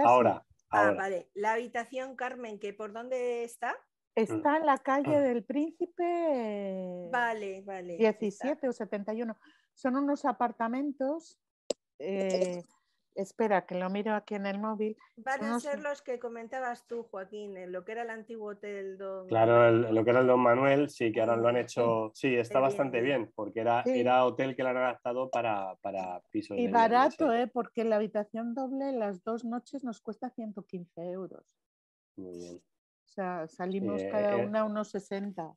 Ah, ahora. vale. La habitación, Carmen, que por dónde está? Está mm. en la calle mm. del Príncipe. Vale, vale. 17 o 71. Son unos apartamentos eh, espera, que lo miro aquí en el móvil. Van a ser los que comentabas tú, Joaquín, en lo que era el antiguo hotel Don Claro, lo que era el Don Manuel, sí, que ahora lo han mm, hecho, sí, está bastante bien, porque era, era hotel que lo han adaptado para, para pisos. Y barato, ¿eh? porque la habitación doble las dos noches nos cuesta 115 euros. Muy bien. O sea, salimos eh, cada eh, una a unos 60.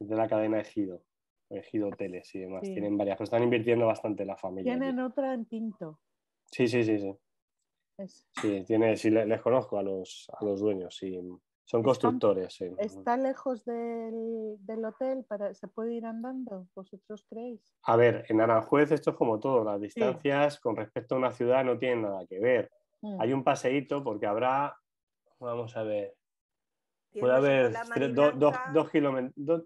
De la cadena Ejido, Ejido Hoteles y demás. Tienen varias, pero están invirtiendo bastante la familia. Tienen otra en Pinto. Sí, sí, sí, sí. Sí, tiene, sí les, conozco a los, a los dueños, sí. Son constructores. ¿Está lejos del, hotel? Para, ¿Se puede ir andando? ¿Vosotros creéis? A ver, en Aranjuez esto es como todo. Las distancias con respecto a una ciudad no tienen nada que ver. Mm. Hay un paseíto porque habrá, vamos a ver, puede haber dos, kilómetros,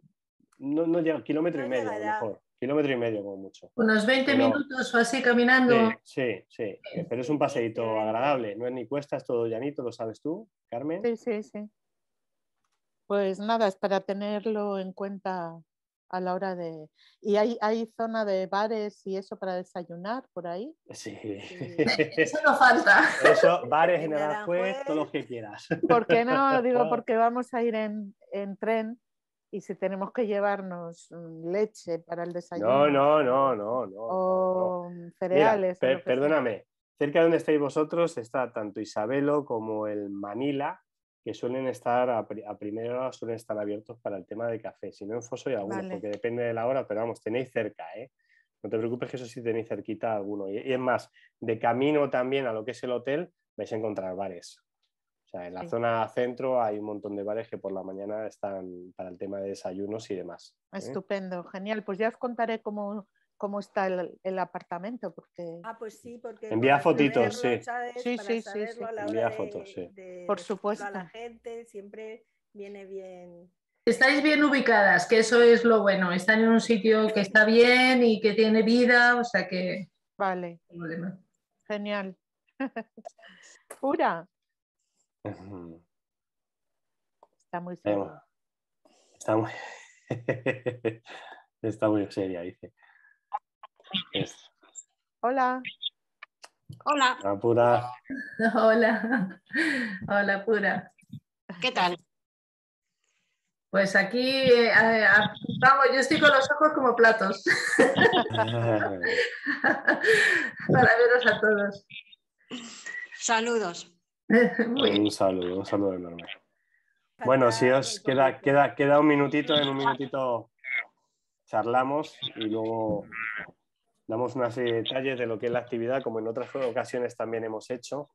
no, llega, kilómetro y medio a lo mejor kilómetro y medio como mucho. Unos 20 minutos o así caminando. Sí, sí, pero es un paseíto agradable, no es ni cuestas, todo llanito, lo sabes tú, Carmen. Sí, sí, sí. Pues nada, es para tenerlo en cuenta a la hora de... ¿Y hay, hay zona de bares y eso para desayunar por ahí? Sí. eso no falta. Eso, bares en Aranjuez, todos los que quieras. ¿Por qué no? Digo, porque vamos a ir en, en tren y si tenemos que llevarnos mm, leche para el desayuno. No, no, no, no. no o cereales. perdóname, cerca de donde estáis vosotros está tanto Isabelo como el Manila, que suelen estar a, primero primera hora, suelen estar abiertos para el tema de café. Si no en Foso y alguno, porque depende de la hora, pero vamos, tenéis cerca, ¿eh? No te preocupes que eso sí tenéis cerquita alguno. y es más, de camino también a lo que es el hotel, vais a encontrar bares. O sea, en la zona centro hay un montón de bares que por la mañana están para el tema de desayunos y demás. ¿eh? Estupendo, genial. Pues ya os contaré cómo, está el, apartamento. Porque... Ah, pues sí, porque... Envía fotitos, sí. Sí, sí, sí, Envía fotos, sí. por supuesto. la gente siempre viene bien. Estáis bien ubicadas, que eso es lo bueno. Están en un sitio que está bien y que tiene vida, o sea que... Vale. Genial. Pura, Está muy seria Está muy, está muy seria, dice. Hola. Hola, pura. Hola, hola pura. ¿qué tal? Pues aquí eh, vamos, yo estoy con los ojos como platos ah. para veros a todos. Saludos. un saludo, un saludo enorme. Bueno, si os queda, queda, queda un minutito, en un minutito charlamos y luego damos una eh, detalles de lo que es la actividad, como en otras ocasiones también hemos hecho,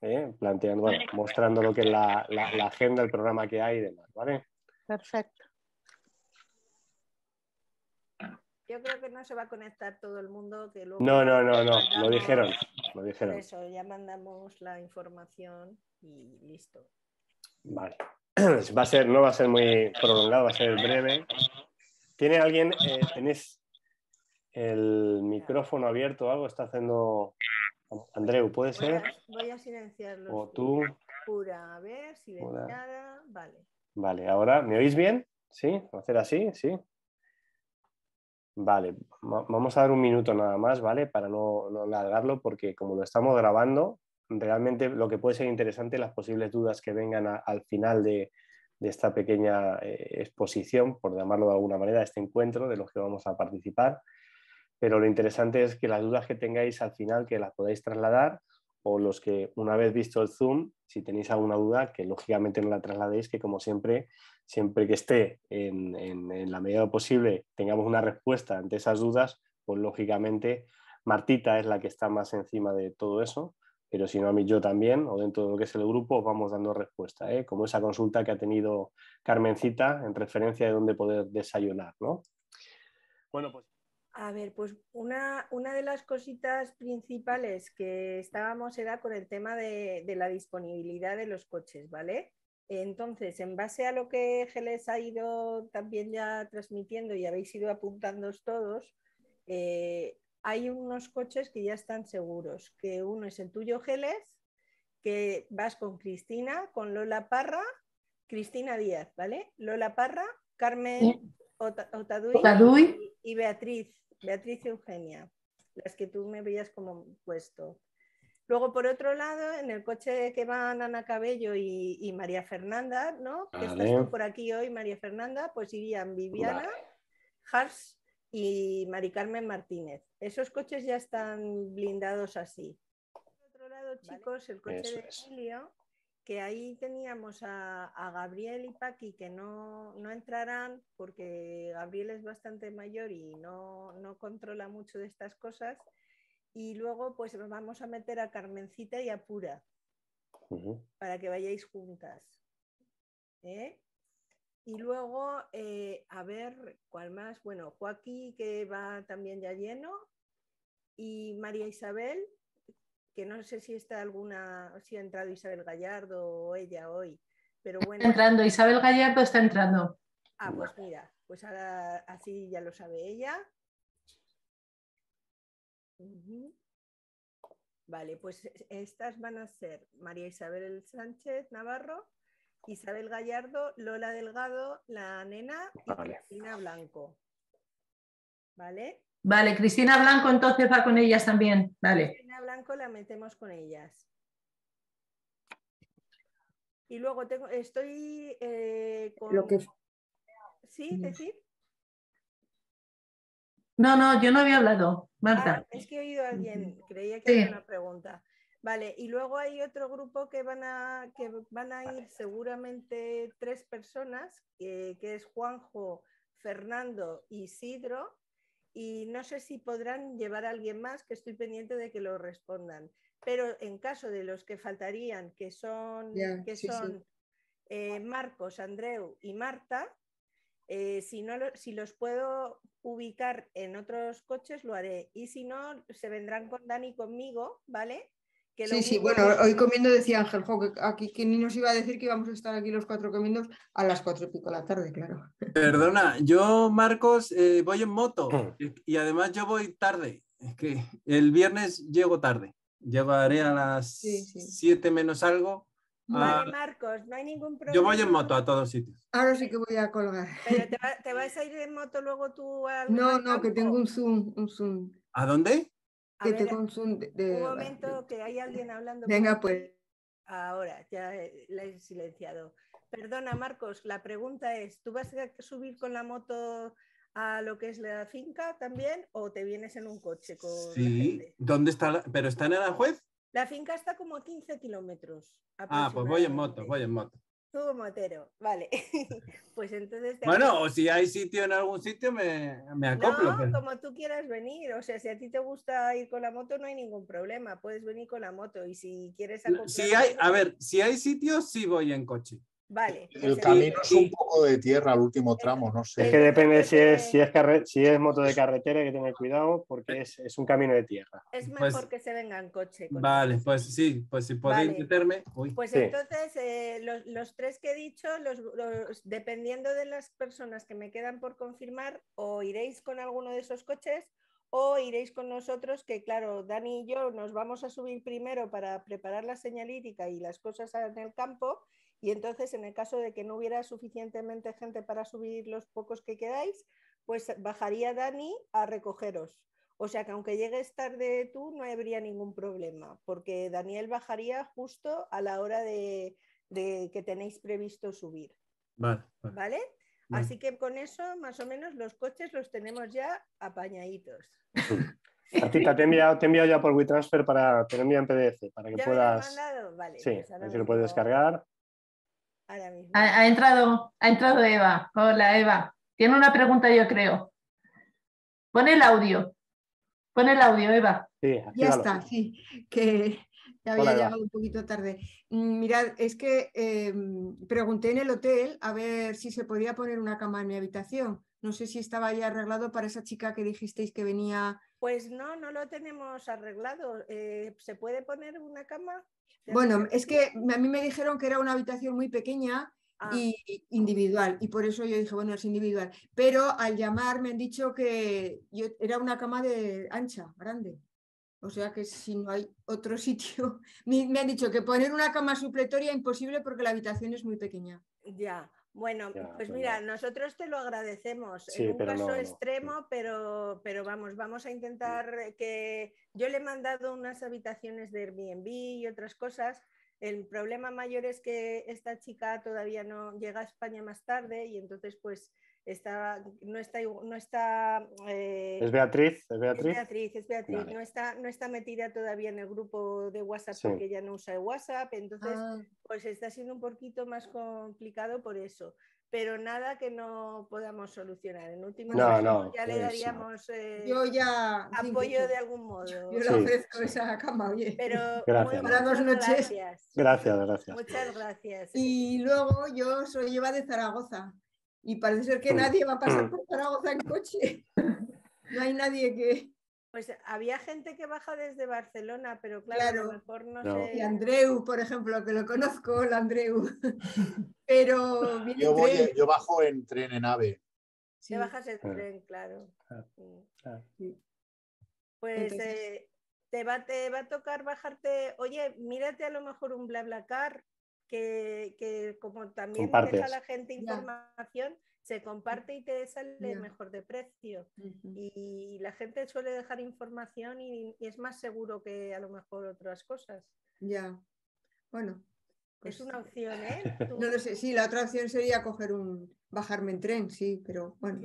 ¿eh? planteando, mostrando lo que es la, agenda, el programa que hay y demás, ¿vale? Perfecto. Yo creo que no se va a conectar todo el mundo. Que luego no, no, no, no, lo dijeron, lo Eso, ya mandamos la información y listo. Vale. Va a ser, no va a ser muy prolongado, va a ser breve. ¿Tiene alguien, eh, tenéis el micrófono abierto o algo? Está haciendo... Andreu, ¿puede ser? voy a silenciarlo. O tú. a ver, silenciada. Vale. Vale, ahora, ¿me oís bien? ¿Sí? a ¿Hacer así? ¿Sí? Vale, vamos a dar un minuto nada más, ¿vale? Para no, alargarlo, porque como lo estamos grabando, realmente lo que puede ser interesante las posibles dudas que vengan al final de, esta pequeña eh, exposición, por llamarlo de alguna manera, este encuentro de los que vamos a participar. Pero lo interesante es que las dudas que tengáis al final que las podáis trasladar o los que una vez visto el Zoom si tenéis alguna duda, que lógicamente no la trasladéis, que como siempre, siempre que esté en, la medida posible, tengamos una respuesta ante esas dudas, pues lógicamente Martita es la que está más encima de todo eso, pero si no a mí yo también, o dentro de lo que es el grupo, vamos dando respuesta, ¿eh? como esa consulta que ha tenido Carmencita en referencia de dónde poder desayunar. Bueno, pues... A ver, pues una, una, de las cositas principales que estábamos era con el tema de, la disponibilidad de los coches, ¿vale? Entonces, en base a lo que Geles ha ido también ya transmitiendo y habéis ido apuntando todos, eh, hay unos coches que ya están seguros, que uno es el tuyo, Geles, que vas con Cristina, con Lola Parra, Cristina Díaz, ¿vale? Lola Parra, Carmen Otaduy, y Beatriz Beatriz y Eugenia, las que tú me veías como puesto. Luego, por otro lado, en el coche que van Ana Cabello y, María Fernanda, ¿no? Que estás por aquí hoy, María Fernanda, pues irían Viviana, Harsh y Mari Carmen Martínez. Esos coches ya están blindados así. Por otro lado, chicos, el coche de Emilio que ahí teníamos a, Gabriel y Paqui que no, no, entrarán porque Gabriel es bastante mayor y no, no, controla mucho de estas cosas. Y luego pues vamos a meter a Carmencita y a Pura para que vayáis juntas. ¿eh? Y luego, eh, a ver, ¿cuál más? Bueno, Joaquín que va también ya lleno y María Isabel que no sé si está alguna, si ha entrado Isabel Gallardo o ella hoy, pero bueno. entrando, Isabel Gallardo está entrando. Ah, pues mira, pues ahora así ya lo sabe ella. Vale, pues estas van a ser María Isabel Sánchez Navarro, Isabel Gallardo, Lola Delgado, la nena y Cristina Blanco. ¿Vale? Vale, Cristina Blanco entonces va con ellas también. Vale. Cristina Blanco la metemos con ellas. Y luego tengo, estoy eh, con... Lo que... ¿Sí, decir? No, no, yo no había hablado, Marta. Ah, es que he oído a alguien, creía que una pregunta. Vale, y luego hay otro grupo que van a, que van a ir seguramente tres personas, que, que es Juanjo, Fernando y Sidro, y no sé si podrán llevar a alguien más, que estoy pendiente de que lo respondan. Pero en caso de los que faltarían, que son, que son eh, Marcos, Andreu y Marta, eh, si, no si los puedo ubicar en otros coches, lo haré. Y si no, se vendrán con Dani conmigo, ¿vale? sí, sí, bueno, hoy comiendo decía Ángel jo, aquí que ni nos iba a decir que íbamos a estar aquí los cuatro comiendo a las cuatro y pico de la tarde, claro. Perdona, yo, Marcos, eh, voy en moto mm. y además yo voy tarde. Es que el viernes llego tarde. Llevaré a las siete menos algo. Vale, Marcos, no hay ningún problema. Yo voy en moto a todos sitios. Ahora sí que voy a colgar. te, vas a ir en moto luego tú al.? No, no, que tengo un Zoom, un Zoom. ¿A dónde? un momento que hay alguien hablando. Venga, pues. Ahora, ya eh, la he silenciado. Perdona, Marcos, la pregunta es, ¿tú vas a subir con la moto a lo que es la finca también o te vienes en un coche con Sí, ¿dónde está? ¿Pero está en Aranjuez? La finca está como a 15 kilómetros. Ah, pues voy en moto, voy en moto tuvo motero, vale. pues entonces. Bueno, o si hay sitio en algún sitio, me, me acoplo. No, pues. como tú quieras venir. O sea, si a ti te gusta ir con la moto, no hay ningún problema. Puedes venir con la moto y si quieres. Si hay, a ver, si hay sitio, sí voy en coche. El pues camino es un poco de tierra al último tramo, no sé. Es que depende si es, si es, si es moto de carretera, que tener cuidado, porque eh. es, un camino de tierra. Es pues mejor que se vengan en coche. vale, pues sí, pues si podéis meterme. Pues entonces, eh, los, tres que he dicho, los, dependiendo de las personas que me quedan por confirmar, o iréis con alguno de esos coches o iréis con nosotros, que claro, Dani y yo nos vamos a subir primero para preparar la señalítica y las cosas en el campo y entonces, en el caso de que no hubiera suficientemente gente para subir los pocos que quedáis, pues bajaría Dani a recogeros. O sea que aunque llegues tarde tú, no habría ningún problema, porque Daniel bajaría justo a la hora de, que tenéis previsto subir. Vale. Así que con eso, más o menos, los coches los tenemos ya apañaditos. te he enviado, te ya por WeTransfer para tener en PDF, para que puedas. lo Vale, sí, pues lo puedes descargar. Ha, entrado, ha entrado Eva. Hola, Eva. Tiene una pregunta, yo creo. Pon el audio. Pon el audio, Eva. ya está, sí. Que había llegado un poquito tarde. Mm, mirad, es que em, pregunté en el hotel a ver si se podía poner una cama en mi habitación. No sé si estaba ya arreglado para esa chica que dijisteis que venía. Pues no, no lo tenemos arreglado. Eh, ¿Se puede poner una cama? Bueno, es que a mí me dijeron que era una habitación muy pequeña e y individual, y por eso yo dije, bueno, es individual. Pero al llamar me han dicho que era una cama de ancha, grande. O sea que si no hay otro sitio, me, han dicho que poner una cama supletoria imposible porque la habitación es muy pequeña. Ya. Bueno, pues mira, nosotros te lo agradecemos. en un caso extremo, pero, pero vamos, vamos a intentar que. Yo le he mandado unas habitaciones de Airbnb y otras cosas. El problema mayor es que esta chica todavía no llega a España más tarde y entonces, pues está, no está, eh, es Beatriz, es Beatriz. Beatriz, No, está, metida todavía en el grupo de WhatsApp porque ya no usa WhatsApp, entonces ah. pues está siendo un poquito más complicado por eso. Pero nada que no podamos solucionar. En último no, ya le daríamos eh, apoyo de algún modo. Yo, le ofrezco esa cama, oye. Pero gracias. noches. Gracias. gracias. Muchas gracias. Y luego yo soy Eva de Zaragoza y parece ser que mm. nadie va a pasar mm. por Zaragoza en coche. No hay nadie que... Pues había gente que baja desde Barcelona, pero claro, a lo mejor no, sé. Y Andreu, por ejemplo, que lo conozco, el Andreu. pero yo, bajo en tren en AVE. ¿Te bajas en ah. tren, claro. Ah. Ah. Pues eh, te, va, te va a tocar bajarte. Oye, mírate a lo mejor un BlaBlaCar que, como también deja la gente información, se comparte y te sale mejor de precio. Y la gente suele dejar información y, es más seguro que a lo mejor otras cosas. Ya, bueno. Pues es una opción, ¿eh? No lo sé, sí, la otra opción sería coger un, bajarme en tren, sí, pero bueno.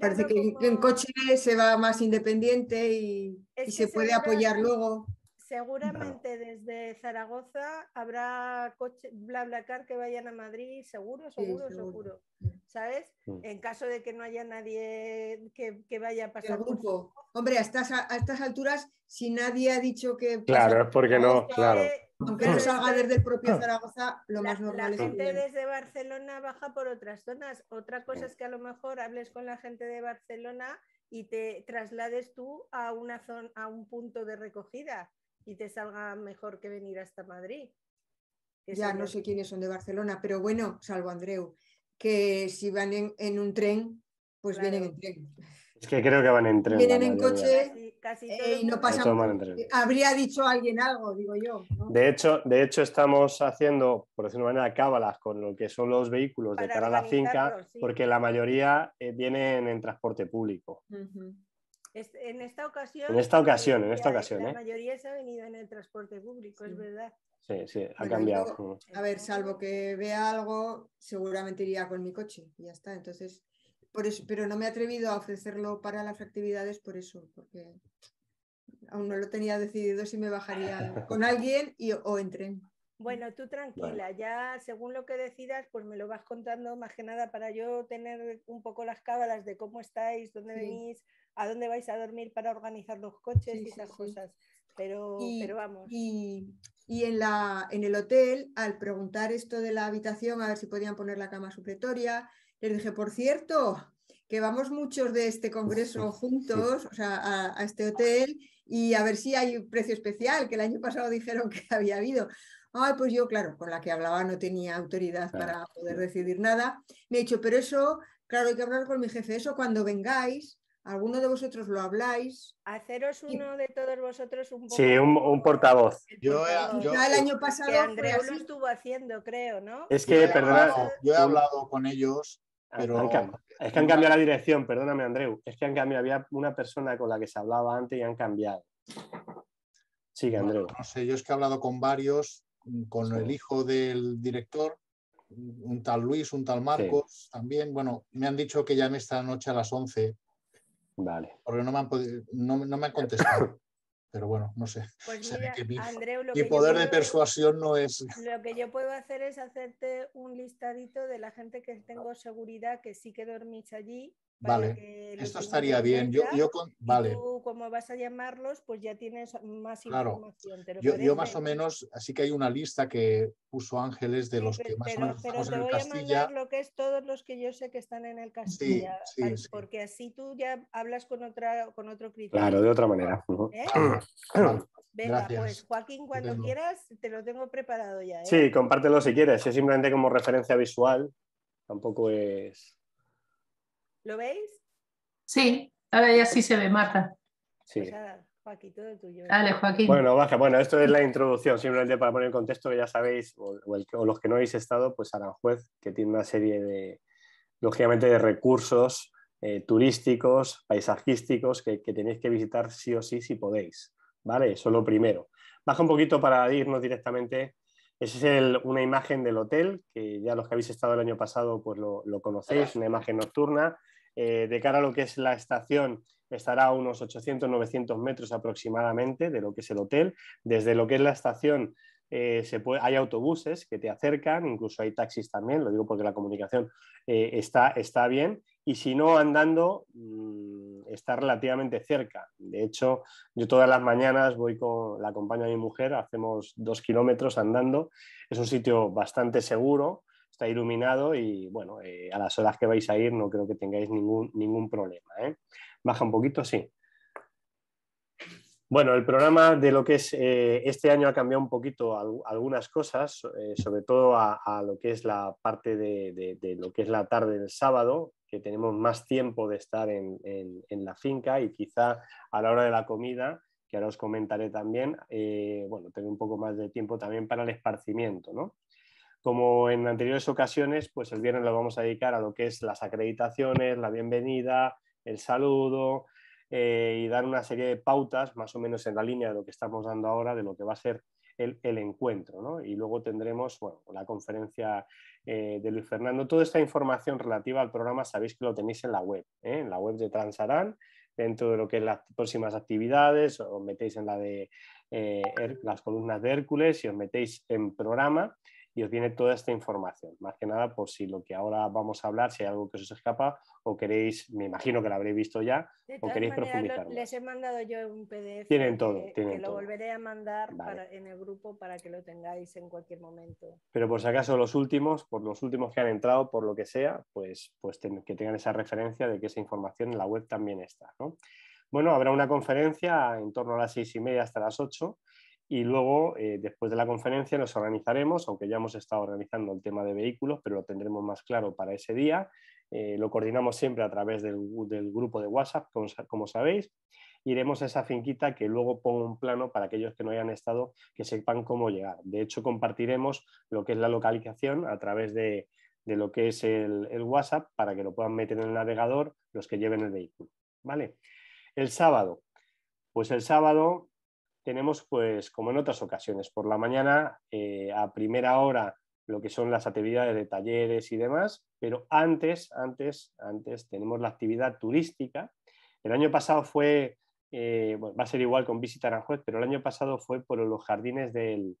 parece que en coche se va más independiente y se puede apoyar luego. Seguramente desde Zaragoza habrá coche car que vayan a Madrid, seguro, seguro, seguro. ¿Sabes? En caso de que no haya nadie que, vaya a pasar. El grupo. Hombre, a estas, a estas alturas, si nadie ha dicho que. Claro, es porque no, claro. Aunque no salga desde el propio Zaragoza, lo más normal la que La gente desde Barcelona baja por otras zonas. Otra cosa es que a lo mejor hables con la gente de Barcelona y te traslades tú a una zona, a un punto de recogida y te salga mejor que venir hasta Madrid. Ya no sé quiénes son de Barcelona, pero bueno, salvo Andreu, que si van en, un tren, pues vienen en tren. Es que creo que van en tren. Vienen en coche eh, y no pasan. Habría dicho alguien algo, digo yo. De, hecho, de hecho, estamos haciendo, por decirlo de una manera, cábalas con lo que son los vehículos de cara a la finca, porque la mayoría eh, vienen en transporte público. En esta ocasión. En esta ocasión, en esta ocasión. La ¿eh? mayoría se ha venido en el transporte público, es verdad. Sí, sí, ha cambiado. a ver, salvo que vea algo, seguramente iría con mi coche, ya está. Entonces, por pero no me he atrevido a ofrecerlo para las actividades por eso, porque aún no lo tenía decidido si me bajaría con alguien y, o en tren. Bueno, tú tranquila, ya según lo que decidas, pues me lo vas contando más que nada para yo tener un poco las cábalas de cómo estáis, dónde venís, a dónde vais a dormir para organizar los coches y esas cosas. Pero, pero vamos. Y, en, la, en el hotel, al preguntar esto de la habitación, a ver si podían poner la cama supletoria, les dije, por cierto, que vamos muchos de este congreso juntos, o sea, a, este hotel, y a ver si hay un precio especial, que el año pasado dijeron que había habido. Ay, ah, pues yo, claro, con la que hablaba no tenía autoridad para poder decidir nada. Me he dicho, pero eso, claro, hay que hablar con mi jefe, eso cuando vengáis, Alguno de vosotros lo habláis. Haceros uno de todos vosotros un Sí, un, portavoz. Yo, el año pasado. lo estuvo haciendo, creo, ¿no? Es que, yo he hablado con ellos, ah, pero. es que han cambiado la dirección, perdóname, Andreu. Es que han cambiado. Había una persona con la que se hablaba antes y han cambiado. Sigue, Andreu. no sé, yo es que he hablado con varios, mm, con el hijo del director, un tal Luis, un tal Marcos, también. Bueno, me han dicho que ya en esta noche a las 11 porque no me han, no me han contestado. pero bueno, no sé. Pues mi, poder de persuasión no es. Lo que yo puedo hacer es hacerte un listadito de la gente que tengo seguridad que sí que dormís allí Vale, esto estaría bien. yo, yo con, vale. Tú, como vas a llamarlos, pues ya tienes más información. yo, más o menos, así que hay una lista que puso Ángeles de los que más o menos pero te voy a mandar lo que es todos los que yo sé que están en el Castilla, porque así tú ya hablas con otra con otro criterio. Claro, de otra manera. ¿eh? Venga, pues Joaquín, cuando quieras, te lo tengo preparado ya. ¿eh? Sí, compártelo si quieres. Es simplemente como referencia visual. Tampoco es ¿Lo veis? Sí, ahora ya sí se ve, Marta. Sí. Pues Joaquín, todo tuyo. ¿eh? Dale, Joaquín. Bueno, baja. Bueno, esto es la introducción, simplemente para poner en contexto que ya sabéis, o, los que no habéis estado, pues Aranjuez, que tiene una serie de, lógicamente, de recursos eh, turísticos, paisajísticos, que, tenéis que visitar sí o sí si podéis. ¿Vale? Eso es lo primero. Baja un poquito para irnos directamente. Esa es el, una imagen del hotel, que ya los que habéis estado el año pasado, pues lo, lo conocéis, una imagen nocturna. Eh, de cara a lo que es la estación, estará a unos 800-900 metros aproximadamente de lo que es el hotel. Desde lo que es la estación eh, se hay autobuses que te acercan, incluso hay taxis también, lo digo porque la comunicación eh, está, está, bien, y si no, andando mm, está relativamente cerca. De hecho, yo todas las mañanas voy con, la compañía de mi mujer, hacemos dos kilómetros andando, es un sitio bastante seguro, está iluminado y bueno, eh, a las horas que vais a ir no creo que tengáis ningún, ningún problema. ¿eh? Baja un poquito, sí. Bueno, el programa de lo que es eh, este año ha cambiado un poquito algunas cosas, sobre todo a, lo que es la parte de, lo que es la tarde del sábado, que tenemos más tiempo de estar en, la finca y quizá a la hora de la comida que ahora os comentaré también, bueno, tener un poco más de tiempo también para el esparcimiento, ¿no? Como en anteriores ocasiones, pues el viernes lo vamos a dedicar a lo que es las acreditaciones, la bienvenida, el saludo eh, y dar una serie de pautas más o menos en la línea de lo que estamos dando ahora, de lo que va a ser el, encuentro. Y luego tendremos la conferencia eh, de Luis Fernando. Toda esta información relativa al programa sabéis que lo tenéis en la web, ¿eh? en la web de Transarán dentro de lo que es las próximas actividades, os metéis en la de las columnas de Hércules y os metéis en programa y os viene toda esta información. Más que nada por si lo que ahora vamos a hablar, si hay algo que os escapa o queréis, me imagino que lo habréis visto ya, o queréis profundizar. Les he mandado yo un PDF. Tienen todo, que lo volveré a mandar en el grupo para que lo tengáis en cualquier momento. Pero por si acaso los últimos, por los últimos que han entrado, por lo que sea, pues, pues que tengan esa referencia de que esa información en la web también está. Bueno, habrá una conferencia en torno a las seis y media hasta las ocho y luego, eh, después de la conferencia, nos organizaremos, aunque ya hemos estado organizando el tema de vehículos, pero lo tendremos más claro para ese día. Eh, lo coordinamos siempre a través del, grupo de WhatsApp, como, sabéis. Iremos a esa finquita que luego pongo un plano para aquellos que no hayan estado, que sepan cómo llegar. De hecho, compartiremos lo que es la localización a través de, de lo que es el, el WhatsApp para que lo puedan meter en el navegador los que lleven el vehículo. ¿Vale? El sábado, pues el sábado tenemos, pues, como en otras ocasiones, por la mañana, eh, a primera hora, lo que son las actividades de talleres y demás, pero antes, antes, antes tenemos la actividad turística. El año pasado fue, eh, va a ser igual con Visita Aranjuez, pero el año pasado fue por los jardines de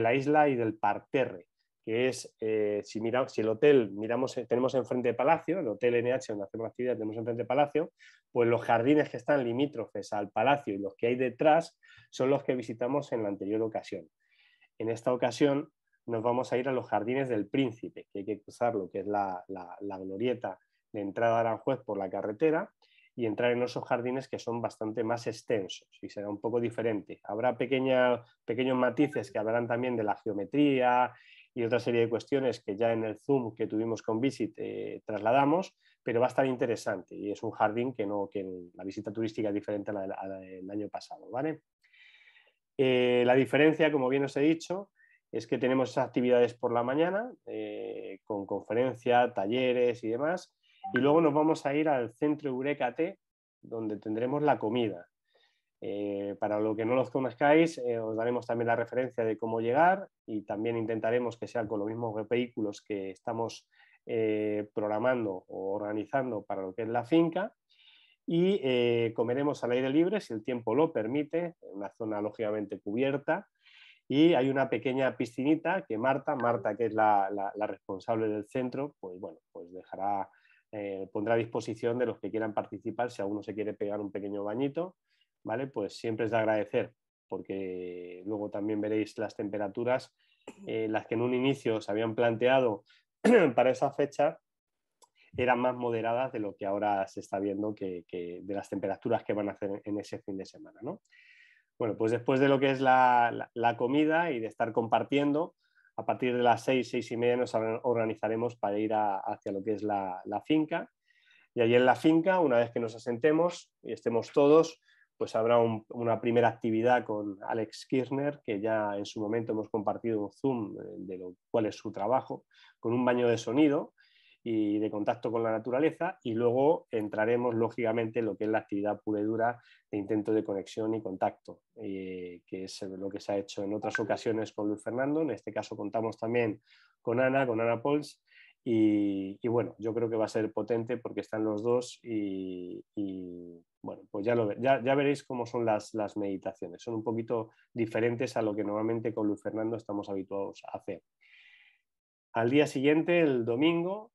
la isla y del parterre que es, eh, si, miramos, si el hotel miramos, eh, tenemos enfrente de Palacio, el Hotel NH donde hacemos actividad tenemos enfrente de Palacio, pues los jardines que están limítrofes al Palacio y los que hay detrás son los que visitamos en la anterior ocasión. En esta ocasión nos vamos a ir a los jardines del Príncipe, que hay que cruzar lo que es la, la, glorieta de entrada a Aranjuez por la carretera y entrar en esos jardines que son bastante más extensos y será un poco diferente. Habrá pequeña, pequeños matices que hablarán también de la geometría y otra serie de cuestiones que ya en el Zoom que tuvimos con Visit eh, trasladamos, pero va a estar interesante y es un jardín que, no, que la visita turística es diferente a la, del año pasado. ¿vale? Eh, la diferencia, como bien os he dicho, es que tenemos esas actividades por la mañana eh, con conferencia, talleres y demás, y luego nos vamos a ir al centro Eureka T, donde tendremos la comida. Eh, para lo que no los conozcáis, eh, os daremos también la referencia de cómo llegar y también intentaremos que sean con los mismos vehículos que estamos eh, programando o organizando para lo que es la finca. Y comeremos al aire libre, si el tiempo lo permite, en una zona lógicamente cubierta. Y hay una pequeña piscinita que Marta, Marta que es la, responsable del centro, pues bueno, pues pondrá a disposición de los que quieran participar si alguno se quiere pegar un pequeño bañito pues siempre es de agradecer, porque luego también veréis las temperaturas, eh, las que en un inicio se habían planteado para esa fecha, eran más moderadas de lo que ahora se está viendo que, de las temperaturas que van a hacer en ese fin de semana. Bueno, pues después de lo que es la, comida y de estar compartiendo, a partir de las seis, seis y media nos organizaremos para ir hacia lo que es la, finca. Y allí en la finca, una vez que nos asentemos y estemos todos, pues habrá una primera actividad con Alex Kirchner, que ya en su momento hemos compartido un Zoom eh, de lo cual es su trabajo, con un baño de sonido y de contacto con la naturaleza, y luego entraremos, lógicamente, en lo que es la actividad pura y dura de intento de conexión y contacto, eh, que es lo que se ha hecho en otras ocasiones con Luis Fernando, en este caso contamos también con Ana, con Ana Pols, y, bueno, yo creo que va a ser potente porque están los dos y, bueno, pues ya, ya, veréis cómo son las, meditaciones. Son un poquito diferentes a lo que normalmente con Luis Fernando estamos habituados a hacer. Al día siguiente, el domingo,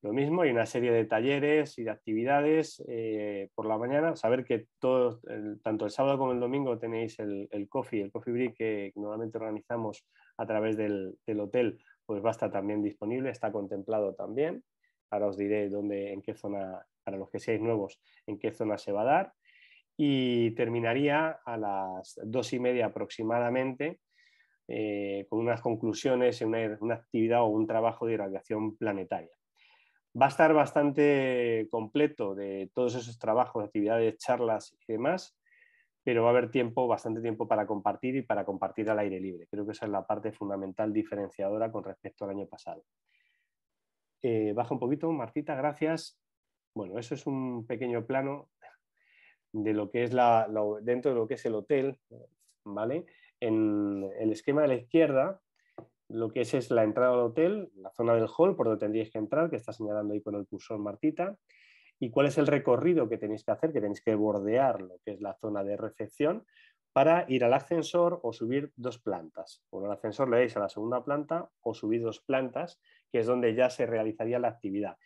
lo mismo, hay una serie de talleres y de actividades eh, por la mañana. Saber que todos, tanto el sábado como el domingo tenéis el, coffee, el coffee break que normalmente organizamos a través del, del hotel pues va a estar también disponible, está contemplado también. Ahora os diré dónde, en qué zona, para los que seáis nuevos, en qué zona se va a dar. Y terminaría a las dos y media aproximadamente eh, con unas conclusiones en una, una, actividad o un trabajo de irradiación planetaria. Va a estar bastante completo de todos esos trabajos, actividades, charlas y demás pero va a haber tiempo, bastante tiempo para compartir y para compartir al aire libre. Creo que esa es la parte fundamental diferenciadora con respecto al año pasado. Eh, baja un poquito, Martita, gracias. Bueno, eso es un pequeño plano de lo que es dentro de lo que es el hotel, ¿vale? En el esquema de la izquierda, lo que es es la entrada al hotel, la zona del hall por donde tendríais que entrar, que está señalando ahí con el cursor Martita y cuál es el recorrido que tenéis que hacer, que tenéis que bordear lo que es la zona de recepción para ir al ascensor o subir dos plantas. Con el ascensor le dais a la segunda planta o subir dos plantas, que es donde ya se realizaría la actividad.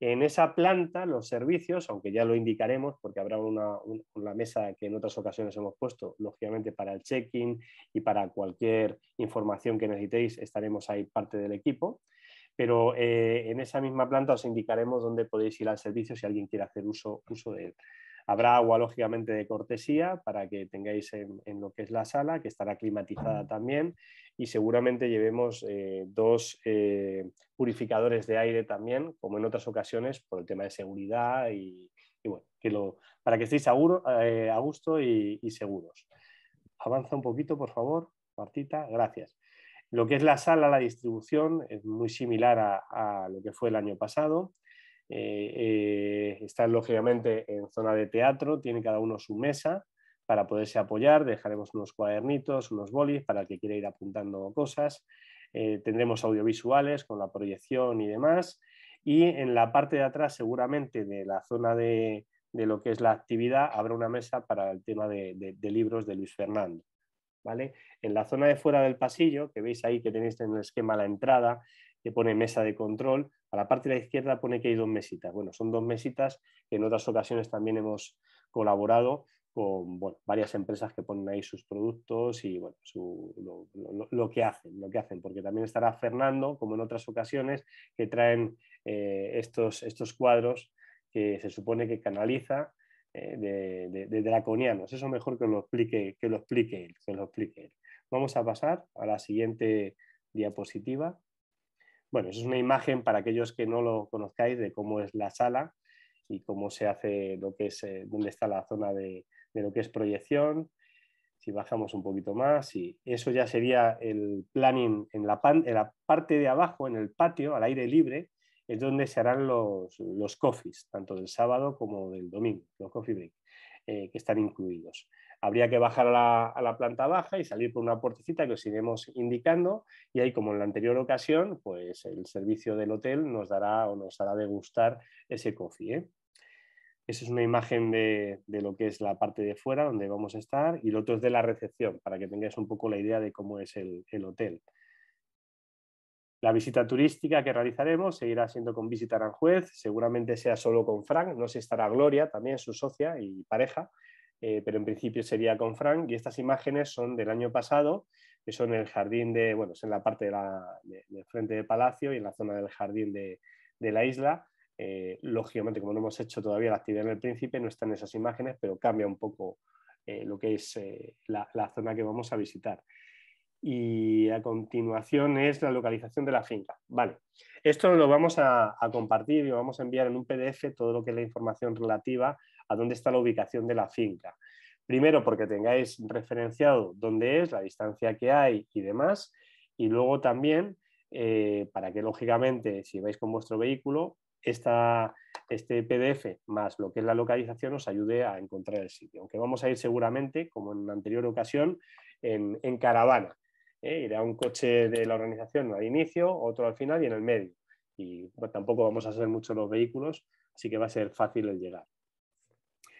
En esa planta, los servicios, aunque ya lo indicaremos, porque habrá una mesa que en otras ocasiones hemos puesto, lógicamente para el check-in y para cualquier información que necesitéis, estaremos ahí parte del equipo pero eh, en esa misma planta os indicaremos dónde podéis ir al servicio si alguien quiere hacer uso, de él. Habrá agua, lógicamente, de cortesía para que tengáis en, lo que es la sala, que estará climatizada también, y seguramente llevemos eh, dos eh, purificadores de aire también, como en otras ocasiones, por el tema de seguridad y, bueno, para que estéis a gusto y seguros. Avanza un poquito, por favor, Martita, gracias. Lo que es la sala, la distribución, es muy similar a, lo que fue el año pasado. Eh, eh, están lógicamente en zona de teatro, tiene cada uno su mesa para poderse apoyar, dejaremos unos cuadernitos, unos bolis para el que quiera ir apuntando cosas, eh, tendremos audiovisuales con la proyección y demás, y en la parte de atrás seguramente de la zona de, lo que es la actividad habrá una mesa para el tema de libros de Luis Fernando. En la zona de fuera del pasillo, que veis ahí que tenéis en el esquema la entrada, que pone mesa de control, a la parte de la izquierda pone que hay dos mesitas. Bueno, son dos mesitas que en otras ocasiones también hemos colaborado con varias empresas que ponen ahí sus productos y lo, que hacen, lo que hacen, porque también estará Fernando, como en otras ocasiones, que traen eh, estos, estos cuadros que se supone que canaliza eh, de, draconianos. Eso mejor que lo explique, que lo explique él, que lo explique Vamos a pasar a la siguiente diapositiva. Bueno, es una imagen para aquellos que no lo conozcáis de cómo es la sala y cómo se hace lo que es, eh, dónde está la zona de, lo que es proyección. Si bajamos un poquito más, y eso ya sería el planning en la, pan, en la parte de abajo, en el patio, al aire libre, es donde se harán los, los coffees, tanto del sábado como del domingo, los coffee break, eh, que están incluidos. Habría que bajar a la, planta baja y salir por una puertecita que os iremos indicando y ahí, como en la anterior ocasión, pues el servicio del hotel nos dará o nos hará degustar ese coffee. ¿eh? Esa es una imagen de, lo que es la parte de fuera donde vamos a estar y lo otro es de la recepción, para que tengáis un poco la idea de cómo es el hotel. La visita turística que realizaremos seguirá siendo con Visita Juez, seguramente sea solo con Frank, no sé estará Gloria, también su socia y pareja, eh, pero en principio sería con Frank. Y estas imágenes son del año pasado, que son el jardín de, bueno, en la parte del de frente del palacio y en la zona del jardín de, la isla. Eh, lógicamente, como no hemos hecho todavía la actividad en el Príncipe, no están esas imágenes, pero cambia un poco eh, lo que es la zona que vamos a visitar y a continuación es la localización de la finca. Vale, esto lo vamos a, compartir y vamos a enviar en un PDF todo lo que es la información relativa a dónde está la ubicación de la finca. Primero porque tengáis referenciado dónde es, la distancia que hay y demás, y luego también eh, para que lógicamente si vais con vuestro vehículo, este PDF más lo que es la localización os ayude a encontrar el sitio, aunque vamos a ir seguramente, como en anterior ocasión, en caravana ¿eh? iré a un coche de la organización al inicio, otro al final y en el medio. Y tampoco vamos a hacer muchos los vehículos, así que va a ser fácil el llegar.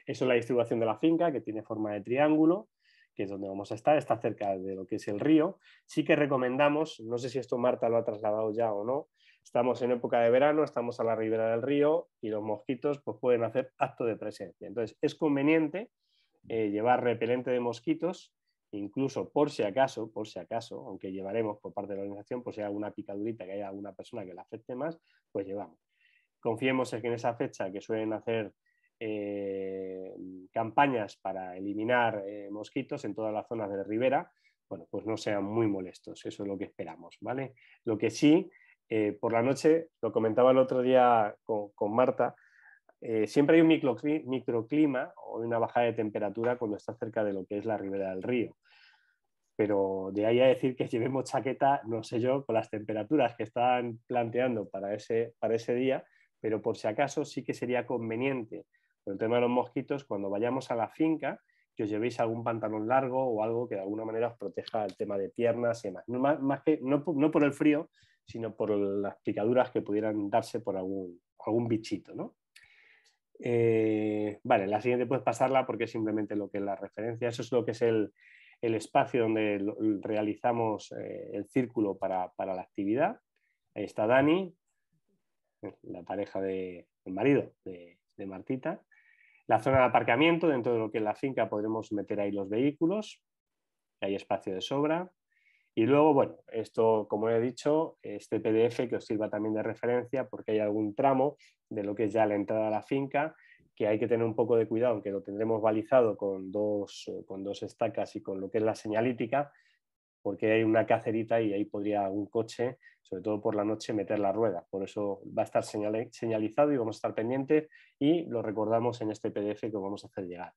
Eso es la distribución de la finca, que tiene forma de triángulo, que es donde vamos a estar, está cerca de lo que es el río. Sí que recomendamos, no sé si esto Marta lo ha trasladado ya o no, estamos en época de verano, estamos a la ribera del río y los mosquitos pues, pueden hacer acto de presencia. Entonces, es conveniente eh, llevar repelente de mosquitos incluso por si acaso, por si acaso, aunque llevaremos por parte de la organización, por si hay alguna picadurita que haya alguna persona que la afecte más, pues llevamos. Confiemos en que en esa fecha que suelen hacer eh, campañas para eliminar eh, mosquitos en todas las zonas de ribera, bueno, pues no sean muy molestos, eso es lo que esperamos, ¿vale? Lo que sí, eh, por la noche, lo comentaba el otro día con Marta, eh, siempre hay un microclima o una bajada de temperatura cuando está cerca de lo que es la ribera del río. Pero de ahí a decir que llevemos chaqueta, no sé yo, con las temperaturas que están planteando para ese, día, pero por si acaso sí que sería conveniente, por el tema de los mosquitos, cuando vayamos a la finca, que os llevéis algún pantalón largo o algo que de alguna manera os proteja el tema de piernas y demás. No, más, que, por el frío, sino por las picaduras que pudieran darse por algún, algún bichito, ¿no? Eh, vale, la siguiente puedes pasarla porque es simplemente lo que es la referencia. Eso es lo que es el, el espacio donde realizamos eh, el círculo para, para, la actividad. Ahí está Dani, eh, la pareja del marido de, de Martita. La zona de aparcamiento, dentro de lo que es la finca podremos meter ahí los vehículos. Hay espacio de sobra. Y luego, bueno, esto, como he dicho, este PDF que os sirva también de referencia porque hay algún tramo de lo que es ya la entrada a la finca que hay que tener un poco de cuidado, aunque lo tendremos balizado con dos, eh, con dos estacas y con lo que es la señalítica, porque hay una cacerita y ahí podría un coche, sobre todo por la noche, meter la rueda. Por eso va a estar señalizado y vamos a estar pendientes y lo recordamos en este PDF que vamos a hacer llegar.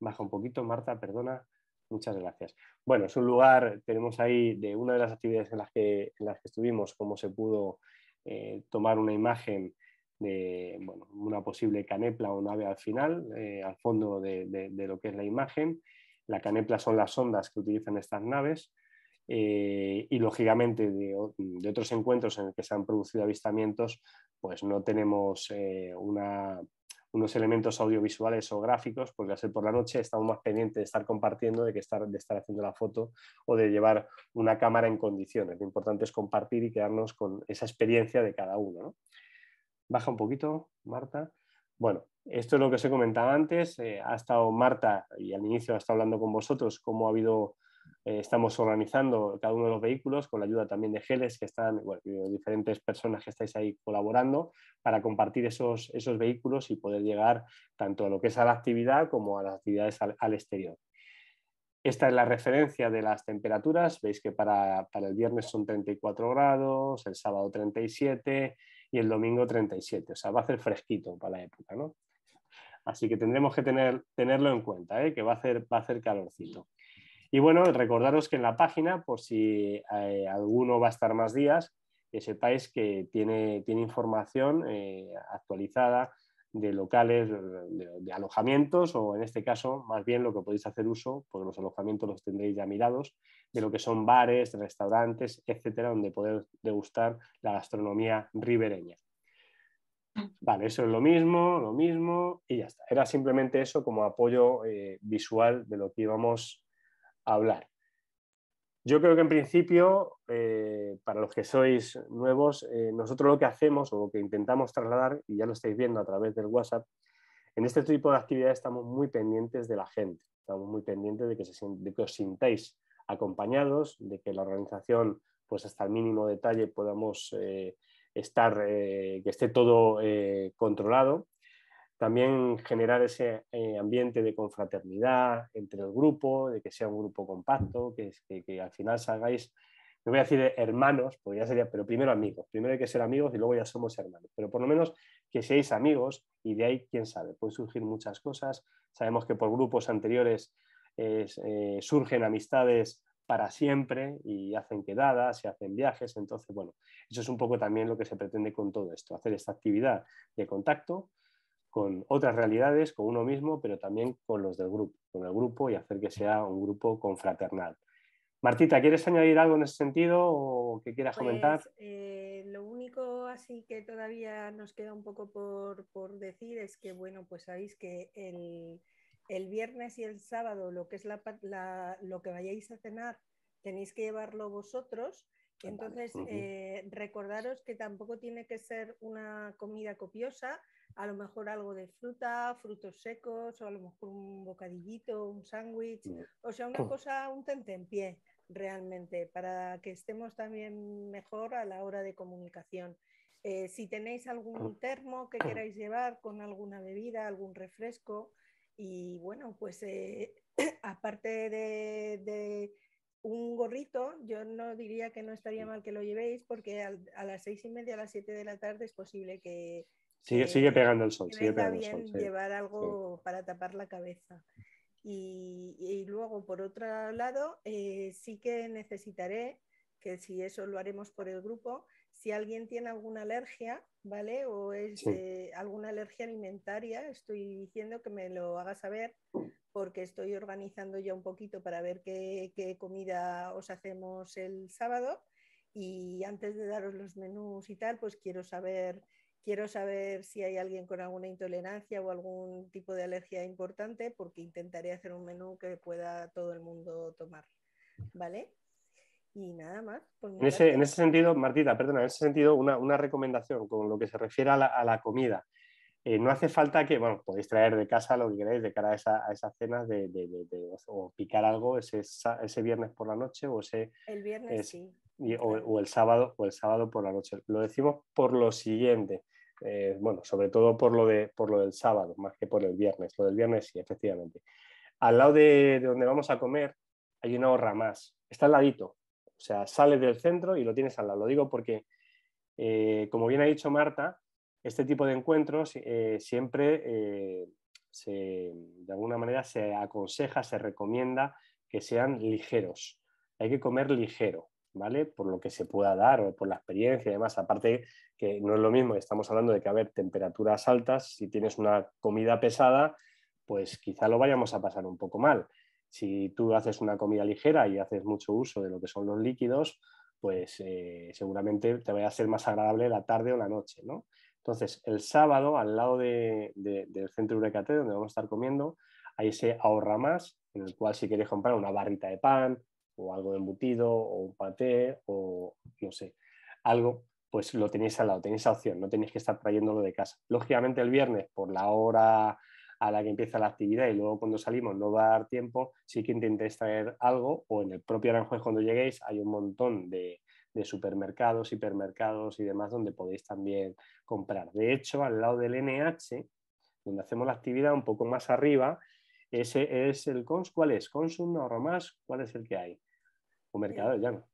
Baja un poquito, Marta, perdona. Muchas gracias. Bueno, es un lugar, tenemos ahí de una de las actividades en las que, las que estuvimos, cómo se pudo eh, tomar una imagen de una posible canepla o nave al final, eh, al fondo de, lo que es la imagen. La canepla son las ondas que utilizan estas naves eh, y lógicamente de, otros encuentros en los que se han producido avistamientos, pues no tenemos una unos elementos audiovisuales o gráficos, porque a ser por la noche estamos más pendientes de estar compartiendo, de, que estar, de estar haciendo la foto o de llevar una cámara en condiciones. Lo importante es compartir y quedarnos con esa experiencia de cada uno. Baja un poquito, Marta. Bueno, esto es lo que os he comentado antes. Eh, ha estado Marta, y al inicio ha estado hablando con vosotros, cómo ha habido eh, estamos organizando cada uno de los vehículos con la ayuda también de Geles, que están, diferentes personas que estáis ahí colaborando para compartir esos, vehículos y poder llegar tanto a lo que es a la actividad como a las actividades al, exterior. Esta es la referencia de las temperaturas. Veis que para, el viernes son 34 grados, el sábado 37 y el domingo 37. O sea, va a hacer fresquito para la época, ¿no? Así que tendremos que tenerlo en cuenta, ¿eh? que va a, hacer, va a hacer calorcito. Y bueno, recordaros que en la página, por si eh, alguno va a estar más días, que sepáis que tiene, tiene información eh, actualizada de locales, de, alojamientos o en este caso, más bien lo que podéis hacer uso, porque los alojamientos los tendréis ya mirados, de lo que son bares, restaurantes, etcétera, donde poder degustar la gastronomía ribereña. Mm. Vale, eso es lo mismo, lo mismo y ya está. Era simplemente eso como apoyo eh, visual de lo que íbamos hablar. Yo creo que en principio, eh, para los que sois nuevos, eh, nosotros lo que hacemos o lo que intentamos trasladar, y ya lo estáis viendo a través del WhatsApp, en este tipo de actividades estamos muy pendientes de la gente, estamos muy pendientes de que, os sintáis acompañados, de que la organización, pues hasta el mínimo detalle, podamos eh, estar, que esté todo controlado también generar ese eh, ambiente de confraternidad entre el grupo, de que sea un grupo compacto, que, al final salgáis, no voy a decir hermanos, porque ya sería, pero primero amigos, primero hay que ser amigos y luego ya somos hermanos, pero por lo menos que seáis amigos y de ahí, quién sabe, pueden surgir muchas cosas. Sabemos que por grupos anteriores eh, surgen amistades para siempre y hacen quedadas y hacen viajes. Entonces, bueno, eso es un poco también lo que se pretende con todo esto, hacer esta actividad de contacto con otras realidades, con uno mismo, pero también con los del grupo, con el grupo y hacer que sea un grupo confraternal. Martita, ¿quieres añadir algo en ese sentido o que quieras pues, comentar? Eh, lo único así que todavía nos queda un poco por, por decir es que, bueno, pues sabéis que el, viernes y el sábado, lo que es la, lo que vayáis a cenar, tenéis que llevarlo vosotros. Entonces, eh, recordaros que tampoco tiene que ser una comida copiosa, a lo mejor algo de fruta, frutos secos, o a lo mejor un bocadillito, un sándwich, mm. o sea, una oh. cosa, un en pie realmente, para que estemos también mejor a la hora de comunicación. Eh, si tenéis algún oh. termo que oh. queráis llevar con alguna bebida, algún refresco, y bueno, pues eh, aparte de, un gorrito, yo no diría que no estaría mm. mal que lo llevéis, porque a las seis y media, a las siete de la tarde es posible que, eh, sigue, pegando el sol. Sigue pegando bien llevar algo para tapar la cabeza. Y, luego, por otro lado, eh, sí que necesitaré, que si eso lo haremos por el grupo, si alguien tiene alguna alergia, ¿vale? O es alguna alergia alimentaria, estoy diciendo que me lo haga saber porque estoy organizando ya un poquito para ver qué, qué comida os hacemos el sábado y antes de daros los menús y tal, pues quiero saber quiero saber si hay alguien con alguna intolerancia o algún tipo de alergia importante porque intentaré hacer un menú que pueda todo el mundo tomar. ¿Vale? Y nada más. Pues en ese, sentido, Martita, perdona, en ese sentido, una, recomendación con lo que se refiere a la, comida. Eh, no hace falta que, bueno, podéis traer de casa lo que queráis de cara a, esas cenas de, o picar algo ese, viernes por la noche o ese... El viernes sí. o, el sábado, o el sábado por la noche. Lo decimos por lo siguiente. Eh, bueno, sobre todo por lo, de, por lo del sábado, más que por el viernes. Lo del viernes sí, efectivamente. Al lado de, donde vamos a comer hay una horra más. Está al ladito. O sea, sale del centro y lo tienes al lado. Lo digo porque, eh, como bien ha dicho Marta, este tipo de encuentros eh, siempre de alguna manera se aconseja, se recomienda que sean ligeros. Hay que comer ligero. ¿vale? Por lo que se pueda dar o por la experiencia y demás. Aparte que no es lo mismo, estamos hablando de que, a ver, temperaturas altas, si tienes una comida pesada, pues quizá lo vayamos a pasar un poco mal. Si tú haces una comida ligera y haces mucho uso de lo que son los líquidos, pues eh, seguramente te vaya a ser más agradable la tarde o la noche, ¿no? Entonces, el sábado, al lado del centro Urecate, donde vamos a estar comiendo, ahí se ahorra más, en el cual si quieres comprar una barrita de pan, o algo embutido, o un paté, o no sé, algo, pues lo tenéis al lado, tenéis esa opción, no tenéis que estar trayéndolo de casa. Lógicamente el viernes, por la hora a la que empieza la actividad y luego cuando salimos no va a dar tiempo, sí que intentéis traer algo o en el propio Aranjuez cuando lleguéis hay un montón de, de supermercados, hipermercados y demás donde podéis también comprar. De hecho, al lado del NH, donde hacemos la actividad un poco más arriba, ese es el cons, ¿cuál es? Consum, ahorro más, ¿cuál es el que hay? Mercado ya no,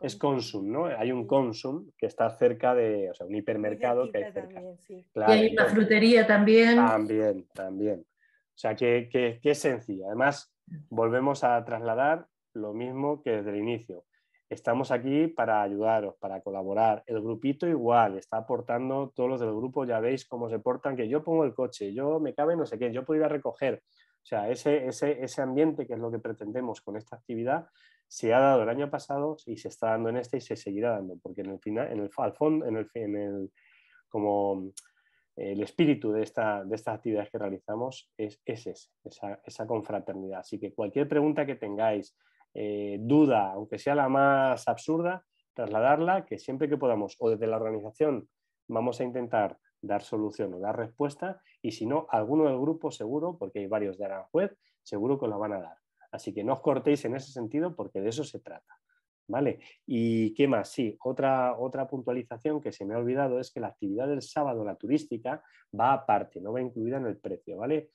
Es Consum, ¿no? Hay un consumo que está cerca de, o sea, un hipermercado que hay cerca. y hay una frutería también. También, también. O sea, que, es sencillo Además, volvemos a trasladar lo mismo que desde el inicio. Estamos aquí para ayudaros, para colaborar. El grupito igual, está aportando todos los del grupo, ya veis cómo se portan, que yo pongo el coche, yo me cabe no sé qué, yo puedo ir a recoger. O sea, ese, ese, ambiente que es lo que pretendemos con esta actividad se ha dado el año pasado y se está dando en este y se seguirá dando, porque en el final, en el, al fondo, en el, como el espíritu de, esta, de estas actividades que realizamos es, ese, esa, esa, confraternidad. Así que cualquier pregunta que tengáis, eh, duda, aunque sea la más absurda, trasladarla, que siempre que podamos, o desde la organización vamos a intentar dar solución o dar respuesta y si no, alguno del grupo seguro, porque hay varios de Aranjuez, seguro que lo van a dar. Así que no os cortéis en ese sentido porque de eso se trata. ¿Vale? ¿Y qué más? Sí, otra, otra puntualización que se me ha olvidado es que la actividad del sábado, la turística, va aparte, no va incluida en el precio, ¿vale?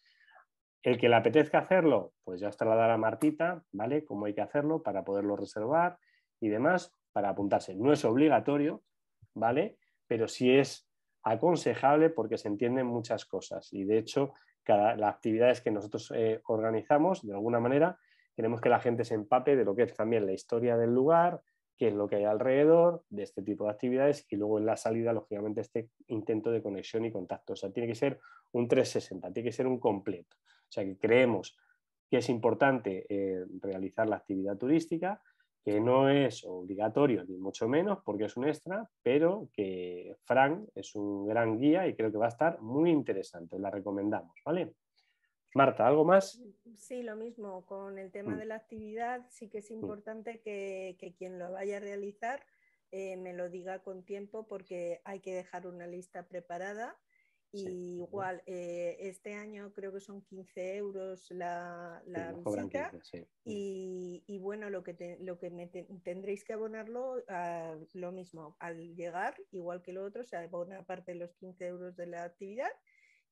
El que le apetezca hacerlo, pues ya os trasladará la Martita, ¿vale? Cómo hay que hacerlo para poderlo reservar y demás, para apuntarse. No es obligatorio, ¿vale? Pero si es aconsejable porque se entienden muchas cosas y de hecho cada, las actividades que nosotros eh, organizamos de alguna manera queremos que la gente se empape de lo que es también la historia del lugar, qué es lo que hay alrededor de este tipo de actividades y luego en la salida lógicamente este intento de conexión y contacto. O sea, tiene que ser un 360, tiene que ser un completo. O sea, que creemos que es importante eh, realizar la actividad turística, que no es obligatorio, ni mucho menos, porque es un extra, pero que Frank es un gran guía y creo que va a estar muy interesante. La recomendamos, ¿vale? Marta, ¿algo más? Sí, lo mismo. Con el tema mm. de la actividad, sí que es mm. importante que, quien lo vaya a realizar eh, me lo diga con tiempo porque hay que dejar una lista preparada igual, eh, este año creo que son 15 euros la, visita. Mm. y, bueno, lo que, lo que tendréis que abonarlo, ah, lo mismo, al llegar, igual que lo otro, se abona de los 15 euros de la actividad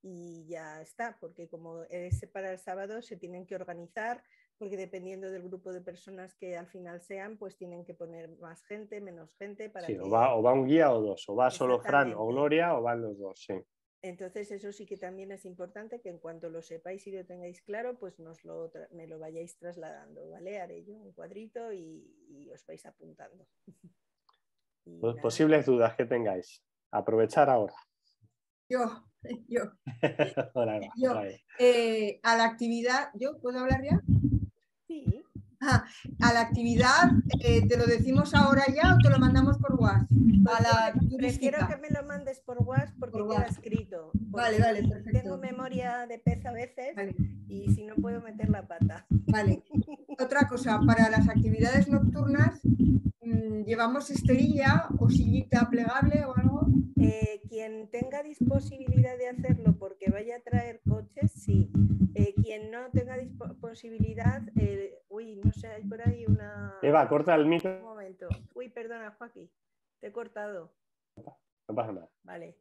y ya está, porque como es para el sábado, se tienen que organizar, porque dependiendo del grupo de personas que al final sean, pues tienen que poner más gente, menos gente. Para va, o va un guía o dos, o va solo Fran o Gloria, o van los dos, sí. Entonces, eso sí que también es importante que en cuanto lo sepáis y lo tengáis claro, pues nos lo me lo vayáis trasladando, ¿vale? Haré yo un cuadrito y, os vais apuntando. Pues posibles dudas que tengáis, aprovechar ahora. Yo, yo. Eh, a la actividad, ¿yo puedo hablar ya? Sí. Ah, a la actividad, eh, ¿te lo decimos ahora ya o te lo mandamos por WhatsApp? Pues a la Prefiero que me lo mandes por WhatsApp porque por he escrito. Vale, vale, Tengo memoria de pez a veces y si no puedo meter la pata. Vale. Otra cosa, para las actividades nocturnas, mm, ¿llevamos esterilla o sillita plegable o algo? Eh, quien tenga disponibilidad de hacerlo porque vaya a traer coches, sí. Eh, quien no tenga disponibilidad, no sé, hay por ahí una. Eva, corta el micro. momento. Uy, perdona, Joaquín, te he cortado. No pasa nada. Vale,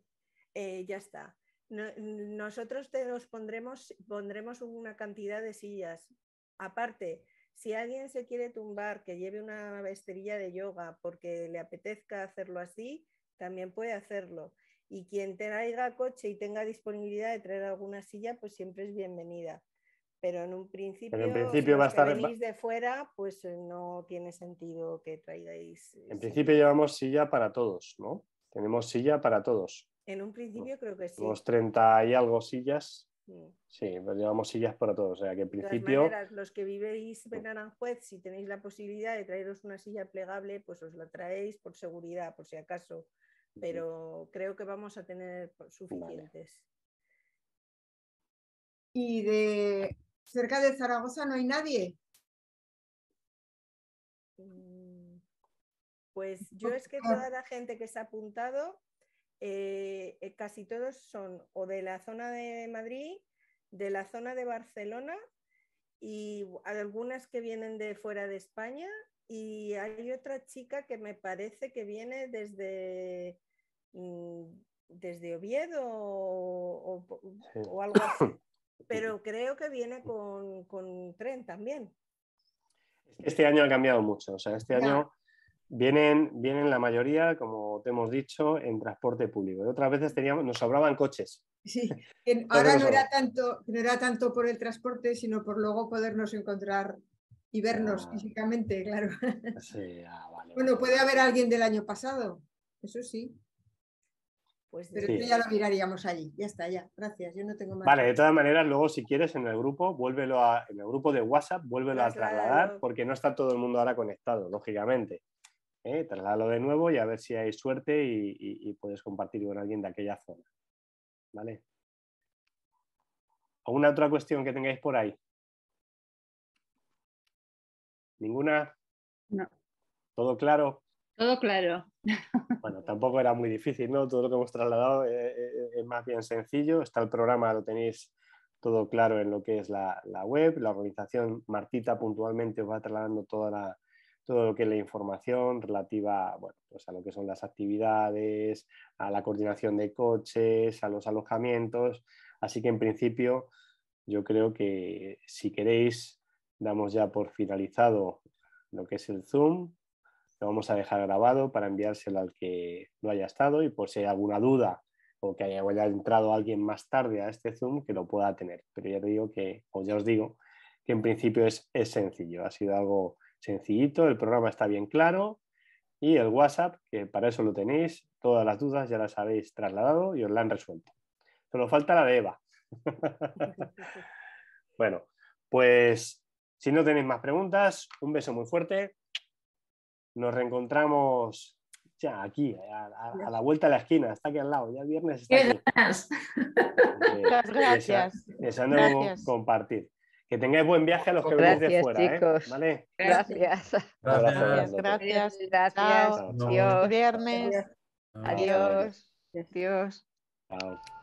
eh, ya está. nosotros te pondremos, pondremos una cantidad de sillas. Aparte, si alguien se quiere tumbar, que lleve una esterilla de yoga porque le apetezca hacerlo así, también puede hacerlo. Y quien traiga coche y tenga disponibilidad de traer alguna silla, pues siempre es bienvenida. Pero en un principio, si va venís de fuera, pues eh, no tiene sentido que traigáis. Eh, en principio llevamos silla para todos, ¿no? Tenemos silla para todos. En un principio creo que sí. Tenemos 30 y algo sillas. Sí, pues llevamos sillas para todos. O sea que en principio. los que vivéis en Aranjuez, si tenéis la posibilidad de traeros una silla plegable, pues os la traéis por seguridad, por si acaso. Pero creo que vamos a tener suficientes. Y de ¿Cerca de Zaragoza no hay nadie? Mm, pues yo es que ah. toda la gente que se ha apuntado, eh, eh, casi todos son o de la zona de Madrid, de la zona de Barcelona y algunas que vienen de fuera de España y hay otra chica que me parece que viene desde, mm, desde Oviedo o algo así. pero creo que viene con, tren también. Este año ha cambiado mucho, o sea, este año vienen, vienen la mayoría, como te hemos dicho, en transporte público. Y otras veces teníamos, nos sobraban coches. Sí, ahora no era, tanto, por el transporte, sino por luego podernos encontrar y vernos ah. físicamente, claro. Ah, bueno, puede haber alguien del año pasado, eso sí pero pues tú ya lo miraríamos allí. Ya está, ya. Gracias. Yo no tengo más. Vale, de todas maneras, luego si quieres en el grupo, vuélvelo a, en el grupo de WhatsApp, vuélvelo a trasladar, porque no está todo el mundo ahora conectado, lógicamente. ¿Eh? Trasládalo de nuevo y a ver si hay suerte y, puedes compartir con alguien de aquella zona. ¿Vale? ¿Alguna otra cuestión que tengáis por ahí? ¿Ninguna? No. ¿Todo claro? Todo claro. Bueno, tampoco era muy difícil, ¿no? Todo lo que hemos trasladado eh, eh, es más bien sencillo. Está el programa, lo tenéis todo claro en lo que es la, web. La organización Martita puntualmente os va trasladando toda la, todo lo que es la información relativa pues a lo que son las actividades, a la coordinación de coches, a los alojamientos. Así que en principio yo creo que si queréis damos ya por finalizado lo que es el Zoom lo vamos a dejar grabado para enviárselo al que no haya estado y por si hay alguna duda o que haya, entrado alguien más tarde a este Zoom, que lo pueda tener. Pero ya digo que, ya os digo, que en principio es, es sencillo, ha sido algo sencillito, el programa está bien claro y el WhatsApp, que para eso lo tenéis, todas las dudas ya las habéis trasladado y os la han resuelto. Solo falta la de Eva. bueno, pues si no tenéis más preguntas, un beso muy fuerte nos reencontramos ya aquí, a, la vuelta de la esquina, está aquí al lado, ya el viernes está aquí. Gracias. Muchas gracias. Deseando gracias. compartir. Que tengáis buen viaje a los que gracias, venís de fuera. ¿eh? ¿Vale? Gracias. Gracias. Gracias. Gracias. Adiós. Viernes. Adiós. Adiós. Adiós. Chao.